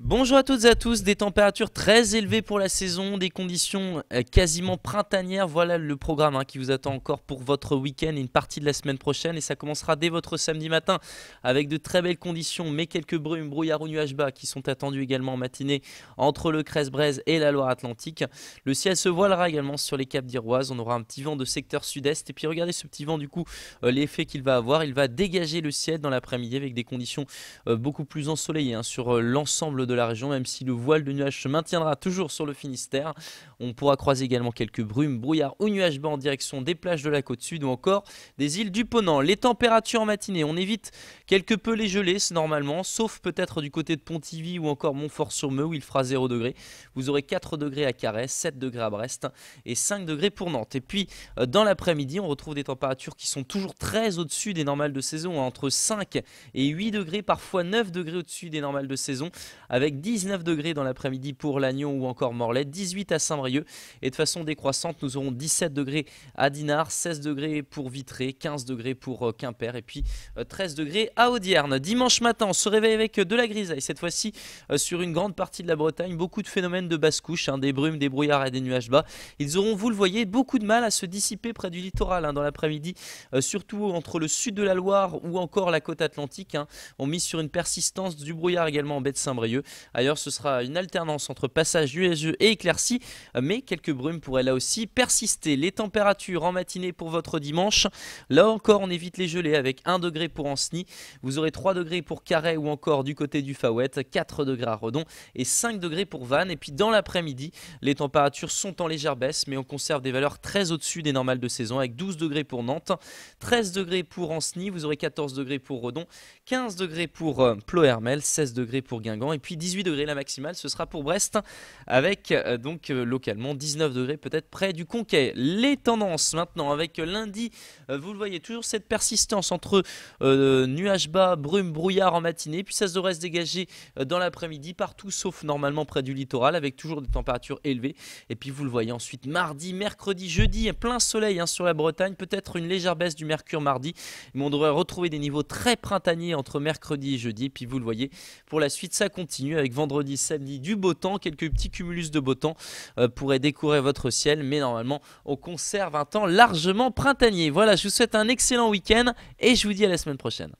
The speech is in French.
Bonjour à toutes et à tous, des températures très élevées pour la saison, des conditions euh, quasiment printanières, voilà le programme hein, qui vous attend encore pour votre week-end et une partie de la semaine prochaine et ça commencera dès votre samedi matin avec de très belles conditions mais quelques brumes, brouillards ou nuages bas qui sont attendus également en matinée entre le crèce braise et la Loire-Atlantique. Le ciel se voilera également sur les Caps d'Iroise, on aura un petit vent de secteur sud-est et puis regardez ce petit vent du coup, euh, l'effet qu'il va avoir, il va dégager le ciel dans l'après-midi avec des conditions euh, beaucoup plus ensoleillées hein, sur l'ensemble de la région, même si le voile de nuages se maintiendra toujours sur le Finistère. On pourra croiser également quelques brumes, brouillards ou nuages bas en direction des plages de la côte sud ou encore des îles du Ponant. Les températures en matinée, on évite quelque peu les gelées normalement, sauf peut-être du côté de Pontivy ou encore Montfort-sur-Meux où il fera 0 degré. Vous aurez 4 degrés à Carhaix, 7 degrés à Brest et 5 degrés pour Nantes. Et puis euh, dans l'après-midi, on retrouve des températures qui sont toujours très au-dessus des normales de saison, hein, entre 5 et 8 degrés, parfois 9 degrés au-dessus des normales de saison. À avec 19 degrés dans l'après-midi pour Lannion ou encore Morlaix, 18 à Saint-Brieuc et de façon décroissante nous aurons 17 degrés à Dinard, 16 degrés pour Vitré, 15 degrés pour euh, Quimper et puis 13 euh, degrés à Audierne. Dimanche matin, on se réveille avec euh, de la grisaille, cette fois-ci sur une grande partie de la Bretagne, beaucoup de phénomènes de basse couche, hein, des brumes, des brouillards et des nuages bas. Ils auront, vous le voyez, beaucoup de mal à se dissiper près du littoral hein, dans l'après-midi, surtout entre le sud de la Loire ou encore la côte atlantique. Hein. On mise sur une persistance du brouillard également en baie de Saint-Brieuc. Ailleurs, ce sera une alternance entre passage nuageux et éclaircie mais quelques brumes pourraient là aussi persister. Les températures en matinée pour votre dimanche. Là encore, on évite les gelées avec 1 degré pour Anceny. Vous aurez 3 degrés pour Carré ou encore du côté du Fawet, 4 degrés à Redon et 5 degrés pour Vannes. Et puis dans l'après-midi, les températures sont en légère baisse, mais on conserve des valeurs très au-dessus des normales de saison avec 12 degrés pour Nantes, 13 degrés pour Anceny, vous aurez 14 degrés pour Redon, 15 degrés pour euh, Plohermel, 16 degrés pour Guingamp et puis 18 degrés la maximale, ce sera pour Brest avec euh, donc euh, localement 19 degrés peut-être près du Conquet. Les tendances maintenant avec lundi, euh, vous le voyez toujours cette persistance entre nuages bas, brume, brouillard en matinée, puis ça se devrait se dégager dans l'après-midi partout sauf normalement près du littoral avec toujours des températures élevées. Et puis vous le voyez ensuite mardi, mercredi, jeudi, plein soleil hein, sur la Bretagne, peut-être une légère baisse du mercure mardi, mais on devrait retrouver des niveaux très printaniers entre mercredi et jeudi. Et puis vous le voyez, pour la suite ça continue avec vendredi, samedi, du beau temps, quelques petits cumulus de beau temps euh, pourraient décorer votre ciel, mais normalement on conserve un temps largement printanier. Voilà, je vous souhaite un excellent week-end et je vous dis à la semaine prochaine.